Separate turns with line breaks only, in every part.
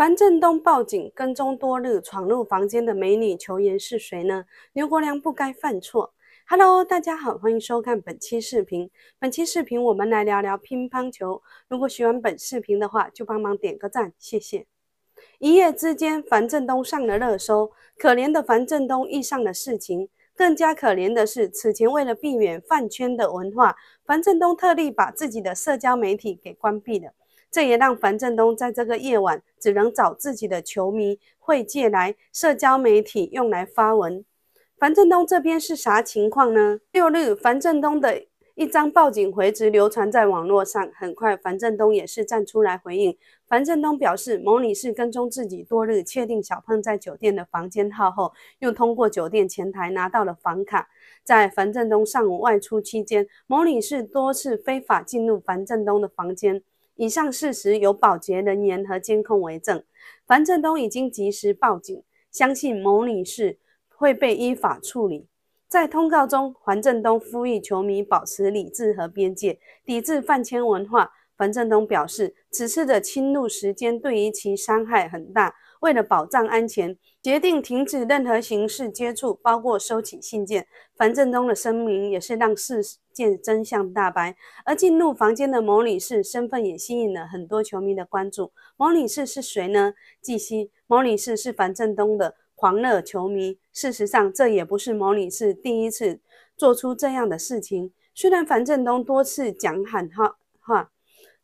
樊振东报警跟踪多日，闯入房间的美女球员是谁呢？刘国梁不该犯错。Hello，大家好，欢迎收看本期视频。本期视频我们来聊聊乒乓球。如果喜欢本视频的话，就帮忙点个赞，谢谢。一夜之间，樊振东上了热搜。可怜的樊振东遇上的事情，更加可怜的是，此前为了避免饭圈的文化，樊振东特地把自己的社交媒体给关闭了。这也让樊振东在这个夜晚只能找自己的球迷会借来社交媒体用来发文。樊振东这边是啥情况呢？六日，樊振东的一张报警回执流传在网络上，很快樊振东也是站出来回应。樊振东表示，某女士跟踪自己多日，确定小胖在酒店的房间号后，又通过酒店前台拿到了房卡，在樊振东上午外出期间，某女士多次非法进入樊振东的房间。以上事实有保洁人员和监控为证，樊振东已经及时报警，相信某女士会被依法处理。在通告中，樊振东呼吁球迷保持理智和边界，抵制饭圈文化。樊振东表示，此次的侵入时间对于其伤害很大，为了保障安全，决定停止任何形式接触，包括收起信件。樊振东的声明也是让事实。真相大白，而进入房间的某女士身份也吸引了很多球迷的关注。某女士是谁呢？据悉，某女士是樊振东的狂热球迷。事实上，这也不是某女士第一次做出这样的事情。虽然樊振东多次讲喊话话，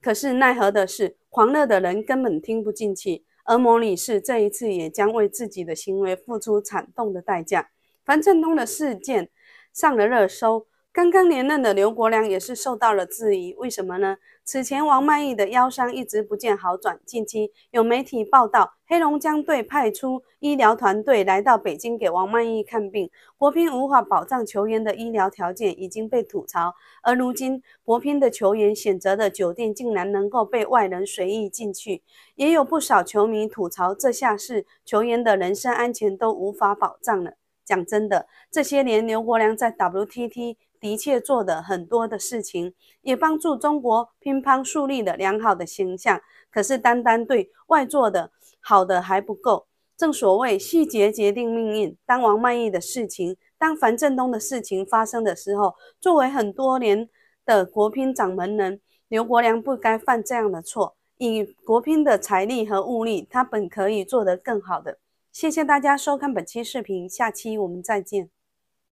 可是奈何的是，狂热的人根本听不进去。而某女士这一次也将为自己的行为付出惨痛的代价。樊振东的事件上了热搜。刚刚连任的刘国梁也是受到了质疑，为什么呢？此前王曼昱的腰伤一直不见好转，近期有媒体报道，黑龙江队派出医疗团队来到北京给王曼昱看病，国乒无法保障球员的医疗条件已经被吐槽，而如今国乒的球员选择的酒店竟然能够被外人随意进去，也有不少球迷吐槽，这下是球员的人身安全都无法保障了。讲真的，这些年刘国梁在 WTT。的确做的很多的事情，也帮助中国乒乓树立了良好的形象。可是单单对外做的好的还不够。正所谓细节决定命运。当王曼昱的事情，当樊振东的事情发生的时候，作为很多年的国乒掌门人，刘国梁不该犯这样的错。以国乒的财力和物力，他本可以做得更好的。谢谢大家收看本期视频，下期我们再见。